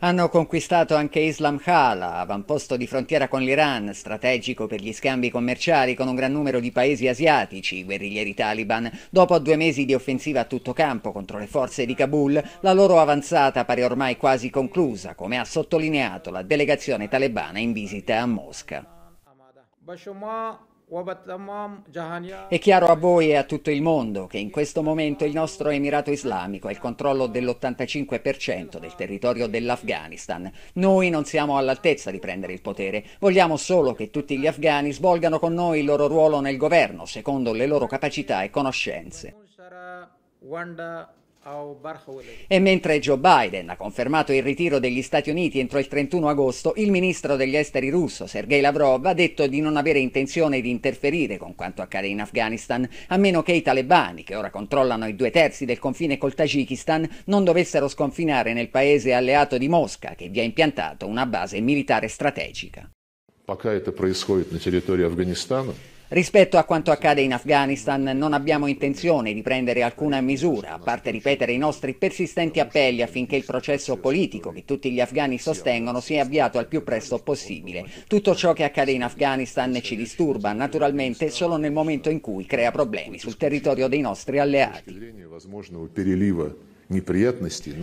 Hanno conquistato anche Islam Khala, avamposto di frontiera con l'Iran, strategico per gli scambi commerciali con un gran numero di paesi asiatici, i guerriglieri taliban. Dopo due mesi di offensiva a tutto campo contro le forze di Kabul, la loro avanzata pare ormai quasi conclusa, come ha sottolineato la delegazione talebana in visita a Mosca. È chiaro a voi e a tutto il mondo che in questo momento il nostro Emirato Islamico ha il controllo dell'85% del territorio dell'Afghanistan. Noi non siamo all'altezza di prendere il potere, vogliamo solo che tutti gli afghani svolgano con noi il loro ruolo nel governo, secondo le loro capacità e conoscenze. E mentre Joe Biden ha confermato il ritiro degli Stati Uniti entro il 31 agosto, il ministro degli esteri russo Sergei Lavrov ha detto di non avere intenzione di interferire con quanto accade in Afghanistan, a meno che i talebani, che ora controllano i due terzi del confine col Tagikistan, non dovessero sconfinare nel paese alleato di Mosca, che vi ha impiantato una base militare strategica. Пока это происходит на территории Афганистана, Rispetto a quanto accade in Afghanistan non abbiamo intenzione di prendere alcuna misura, a parte ripetere i nostri persistenti appelli affinché il processo politico che tutti gli afghani sostengono sia avviato al più presto possibile. Tutto ciò che accade in Afghanistan ci disturba, naturalmente solo nel momento in cui crea problemi sul territorio dei nostri alleati.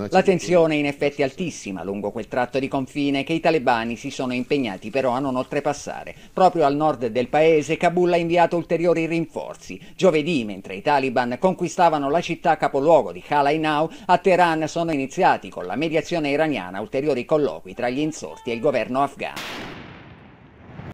La tensione è in effetti altissima lungo quel tratto di confine che i talebani si sono impegnati però a non oltrepassare. Proprio al nord del paese Kabul ha inviato ulteriori rinforzi. Giovedì, mentre i taliban conquistavano la città capoluogo di Khalainau, a Teheran sono iniziati con la mediazione iraniana ulteriori colloqui tra gli insorti e il governo afghano.